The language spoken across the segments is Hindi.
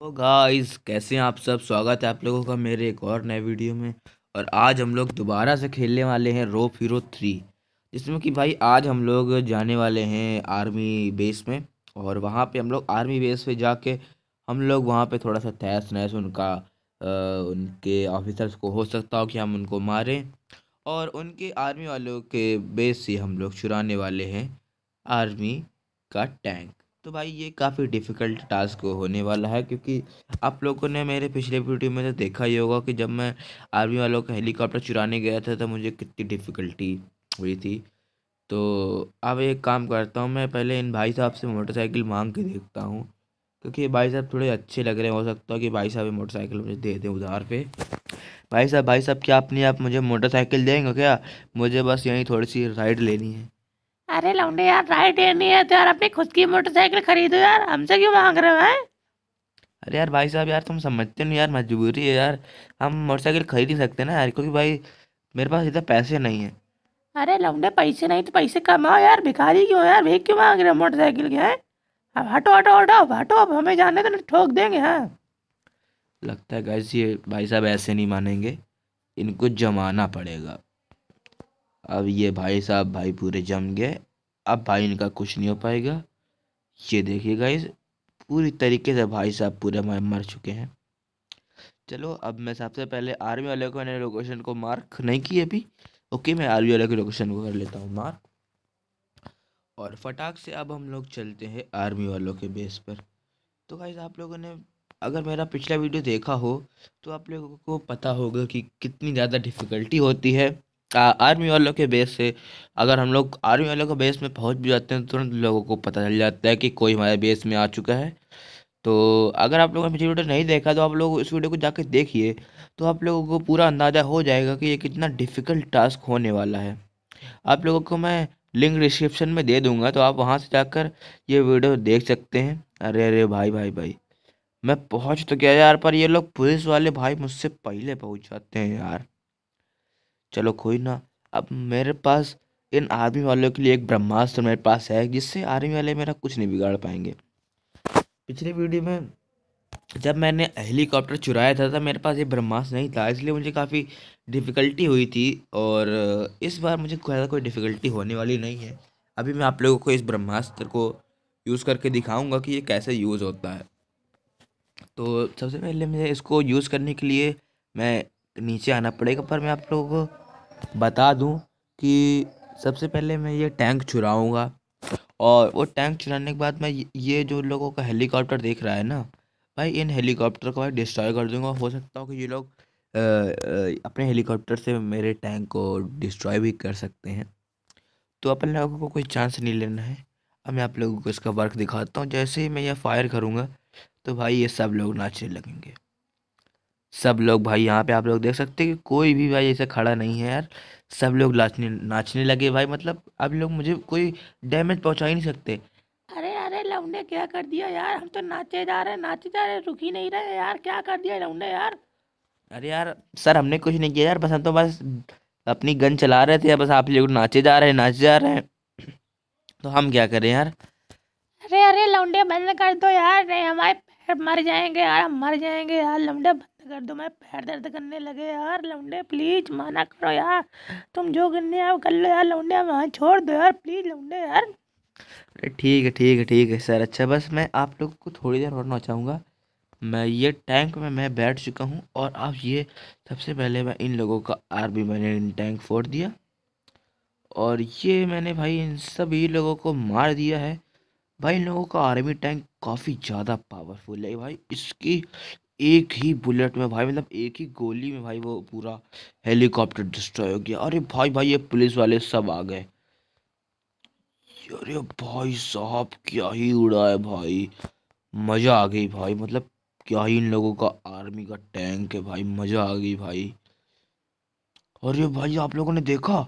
तो गाइस कैसे हैं आप सब स्वागत है आप लोगों का मेरे एक और नए वीडियो में और आज हम लोग दोबारा से खेलने वाले हैं रो हीरो थ्री जिसमें कि भाई आज हम लोग जाने वाले हैं आर्मी बेस में और वहाँ पे हम लोग आर्मी बेस पे जाके हम लोग वहाँ पे थोड़ा सा तहस नहस उनका आ, उनके ऑफिसर्स को हो सकता हो कि हम उनको मारें और उनके आर्मी वालों के बेस से हम लोग चुराने वाले हैं आर्मी का टैंक तो भाई ये काफ़ी डिफ़िकल्ट टास्क होने वाला है क्योंकि आप लोगों ने मेरे पिछले वीडियो में तो देखा ही होगा कि जब मैं आर्मी वालों का हेलीकॉप्टर चुराने गया था तो मुझे कितनी डिफ़िकल्टी हुई थी तो अब एक काम करता हूँ मैं पहले इन भाई साहब से मोटरसाइकिल मांग के देखता हूँ क्योंकि भाई साहब थोड़े अच्छे लग रहे हो सकता है कि भाई साहब ये मोटरसाइकिल मुझे दे दें उधार पे भाई साहब भाई साहब क्या अपनी आप मुझे मोटरसाइकिल देंगे क्या मुझे बस यहीं थोड़ी सी राइड लेनी है अरे लौंडे यार राइट हैंड नहीं है तो यार अपनी खुद की मोटरसाइकिल खरीदो यार हमसे क्यों मांग रहे हो है अरे यार भाई साहब यार तुम समझते नहीं यार मजबूरी है यार हम मोटरसाइकिल खरीद नहीं सकते ना यार क्योंकि भाई मेरे पास इतना पैसे नहीं है अरे लौंडे पैसे नहीं तो पैसे कमाओ यार भिखारी क्यों यार भीख क्यों मांग रहे हो मोटरसाइकिल के हैं अब हटो हटो हटो हटो अब हमें जाने तो ठोक देंगे हाँ लगता है गैस ये भाई साहब ऐसे नहीं मानेंगे इनको जमाना पड़ेगा अब ये भाई साहब भाई पूरे जम गए अब भाई इनका कुछ नहीं हो पाएगा ये देखिए गाइस पूरी तरीके से भाई साहब पूरे हमारे मर चुके हैं चलो अब मैं सबसे पहले आर्मी वाले को मैंने लोकेशन को मार्क नहीं की अभी ओके मैं आर्मी वाले की लोकेशन को कर लेता हूँ मार्क और फटाक से अब हम लोग चलते हैं आर्मी वालों के बेस पर तो भाई आप लोगों ने अगर मेरा पिछला वीडियो देखा हो तो आप लोगों को पता होगा कि कितनी ज़्यादा डिफ़िकल्टी होती है आर्मी वालों के बेस से अगर हम लोग आर्मी वालों के बेस में पहुंच भी जाते हैं तो तुरंत लोगों को पता चल जाता है कि कोई हमारे बेस में आ चुका है तो अगर आप लोगों ने पिछली वीडियो नहीं देखा तो आप लोग इस वीडियो को जाके देखिए तो आप लोगों को पूरा अंदाज़ा हो जाएगा कि ये कितना डिफ़िकल्ट टास्क होने वाला है आप लोगों को मैं लिंक डिस्क्रिप्शन में दे दूँगा तो आप वहाँ से जाकर ये वीडियो देख सकते हैं अरे अरे भाई भाई भाई मैं पहुँच तो क्या यार पर ये लोग पुलिस वाले भाई मुझसे पहले पहुँच जाते हैं यार चलो कोई ना अब मेरे पास इन आर्मी वालों के लिए एक ब्रह्मास्त्र मेरे पास है जिससे आर्मी वाले मेरा कुछ नहीं बिगाड़ पाएंगे पिछले वीडियो में जब मैंने हेलीकॉप्टर चुराया था तब तो मेरे पास ये ब्रह्मास्त्र नहीं था इसलिए मुझे काफ़ी डिफ़िकल्टी हुई थी और इस बार मुझे ज़्यादा कोई डिफ़िकल्टी होने वाली नहीं है अभी मैं आप लोगों को इस ब्रह्मास्त्र को यूज़ करके दिखाऊंगा कि ये कैसे यूज़ होता है तो सबसे पहले मुझे इसको यूज़ करने के लिए मैं नीचे आना पड़ेगा पर मैं आप लोगों को बता दूं कि सबसे पहले मैं ये टैंक चुराऊँगा और वो टैंक चुराने के बाद मैं ये जो लोगों का हेलीकॉप्टर देख रहा है ना भाई इन हेलीकॉप्टर को भाई डिस्ट्रॉय कर दूंगा हो सकता हो कि ये लोग अपने हेलीकॉप्टर से मेरे टैंक को डिस्ट्रॉय भी कर सकते हैं तो अपन लोगों को कोई चांस नहीं लेना है अब मैं आप लोगों को इसका वर्क दिखाता हूँ जैसे ही मैं यह फायर करूँगा तो भाई ये सब लोग नाचने लगेंगे सब लोग भाई यहाँ पे आप लोग देख सकते हैं कि कोई भी भाई ऐसे खड़ा नहीं है यार सब लोग नाचने नाचने लगे भाई मतलब आप लोग मुझे कोई डैमेज पहुँचा ही नहीं सकते अरे अरे लव क्या कर दिया यार हम तो नाचे जा रहे नाचे जा रहे रुक ही नहीं रहे यार क्या कर दिया लव यार अरे यार सर हमने कुछ नहीं किया यार बस हम तो बस अपनी गन चला रहे थे बस आप लोग नाचे जा रहे हैं नाचे जा रहे हैं तो हम क्या करें यार अरे अरे लौंडे बंद कर दो यार हमारे पैर मर जाएंगे यार हम मर जाएंगे यार लौंडे कर दो मैं पैर दर्द करने लगे यार लौंडे प्लीज माना करो यार तुम जो करने आओ कर लो यार लौंडे वहाँ छोड़ दो यार प्लीज लौंडे यार ठीक है ठीक है ठीक है सर अच्छा बस मैं आप लोग को थोड़ी देर और चाहूँगा मैं ये टैंक में मैं बैठ चुका हूँ और आप ये सबसे पहले मैं इन लोगों का आर भी मैंने इन टैंक फोड़ दिया और ये मैंने भाई इन सभी लोगों को मार दिया है भाई इन लोगों का आर्मी टैंक काफ़ी ज़्यादा पावरफुल है भाई इसकी एक ही बुलेट में भाई मतलब एक ही गोली में भाई वो पूरा हेलीकॉप्टर डिस्ट्रॉय हो गया अरे भाई भाई ये पुलिस वाले सब आ गए अरे भाई साहब क्या ही उड़ा है भाई मज़ा आ गई भाई मतलब क्या ही इन लोगों का आर्मी का टैंक है भाई मज़ा आ गई भाई अरे भाई आप लोगों ने देखा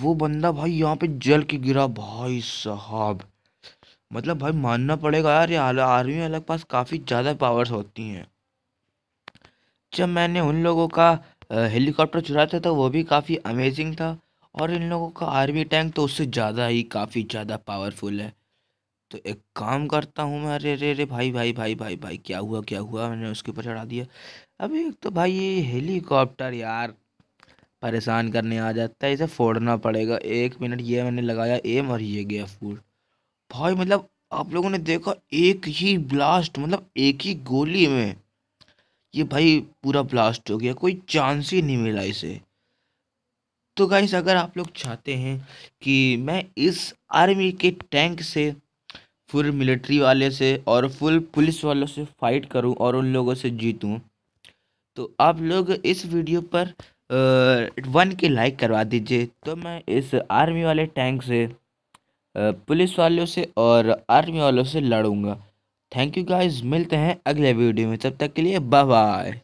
वो बंदा भाई यहाँ पे जल के गिरा भाई साहब मतलब भाई मानना पड़ेगा यार ये आर्मी वाले पास काफ़ी ज़्यादा पावर्स होती हैं जब मैंने उन लोगों का हेलीकॉप्टर चुराया था तो वो भी काफ़ी अमेजिंग था और इन लोगों का आर्मी टैंक तो उससे ज़्यादा ही काफ़ी ज़्यादा पावरफुल है तो एक काम करता हूँ मैं अरे अरे अरे भाई भाई भाई भाई भाई क्या हुआ क्या हुआ मैंने उसके ऊपर चढ़ा दिया अभी एक तो भाई ये हेलीकॉप्टर यार परेशान करने आ जाता है इसे फोड़ना पड़ेगा एक मिनट ये मैंने लगाया एम और ये गया फूड भाई मतलब आप लोगों ने देखा एक ही ब्लास्ट मतलब एक ही गोली में ये भाई पूरा ब्लास्ट हो गया कोई चांस ही नहीं मिला इसे तो गाइस अगर आप लोग चाहते हैं कि मैं इस आर्मी के टैंक से फुल मिलिट्री वाले से और फुल पुलिस वालों से फाइट करूं और उन लोगों से जीतूं तो आप लोग इस वीडियो पर वन के लाइक करवा दीजिए तो मैं इस आर्मी वाले टैंक से पुलिस वालों से और आर्मी वालों से लड़ूंगा थैंक यू गाइज मिलते हैं अगले वीडियो में तब तक के लिए बाय बाय